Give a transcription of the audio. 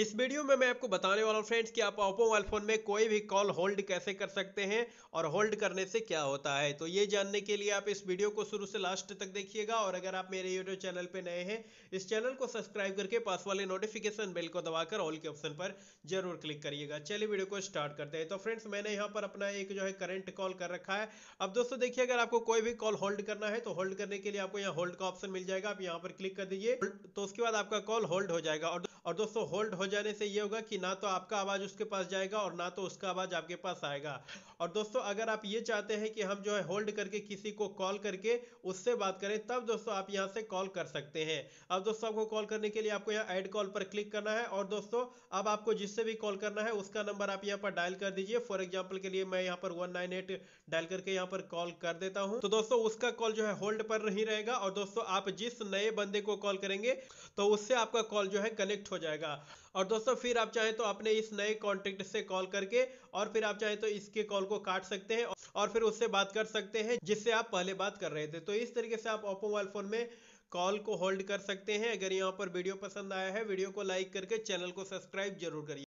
इस वीडियो में मैं आपको बताने वाला हूँ फ्रेंड्स कि आप ओप्पो मोबाइल फ़ोन में कोई भी कॉल होल्ड कैसे कर सकते हैं और होल्ड करने से क्या होता है तो ये जानने के लिए आप इस वीडियो को शुरू से लास्ट तक देखिएगा और अगर आप मेरे यूट्यूब चैनल पर नए हैं इस चैनल को सब्सक्राइब करके पास वाले नोटिफिकेशन बिल को दबाकर ऑल के ऑप्शन पर जरूर क्लिक करिएगा चलिए वीडियो को स्टार्ट करते हैं तो फ्रेंड्स मैंने यहाँ पर अपना एक जो है करंट कॉल कर रखा है अब दोस्तों देखिए अगर आपको कोई भी कॉल होल्ड करना है तो होल्ड करने के लिए आपको यहाँ होल्ड का ऑप्शन मिल जाएगा आप यहाँ पर क्लिक कर दीजिए तो उसके बाद आपका कॉल होल्ड हो जाएगा और दोस्तों होल्ड हो जाने से ये होगा कि ना तो आपका आवाज़ उसके पास जाएगा और ना तो उसका आवाज़ आपके पास आएगा और दोस्तों अगर आप ये चाहते हैं कि हम जो है होल्ड करके किसी को कॉल करके उससे बात करें तब दोस्तों आप यहाँ से कॉल कर सकते हैं अब दोस्तों आपको कॉल करने के लिए आपको यहाँ एड कॉल पर क्लिक करना है और दोस्तों अब आपको जिससे भी कॉल करना है उसका नंबर आप यहाँ पर डायल कर दीजिए फॉर एग्जाम्पल के लिए मैं यहाँ पर वन डायल करके यहाँ पर कॉल कर देता हूँ तो दोस्तों उसका कॉल जो है होल्ड पर नहीं रहेगा और दोस्तों आप जिस नए बंदे को कॉल करेंगे तो उससे आपका कॉल जो है कनेक्ट हो जाएगा और दोस्तों फिर आप चाहे तो अपने इस नए कॉन्टेक्ट से कॉल करके और फिर आप चाहे तो इसके कॉल को काट सकते हैं और फिर उससे बात कर सकते हैं जिससे आप पहले बात कर रहे थे तो इस तरीके से आप ओप्पो मोबाइल फोन में कॉल को होल्ड कर सकते हैं अगर यहाँ पर वीडियो पसंद आया है वीडियो को लाइक करके चैनल को सब्सक्राइब जरूर करिए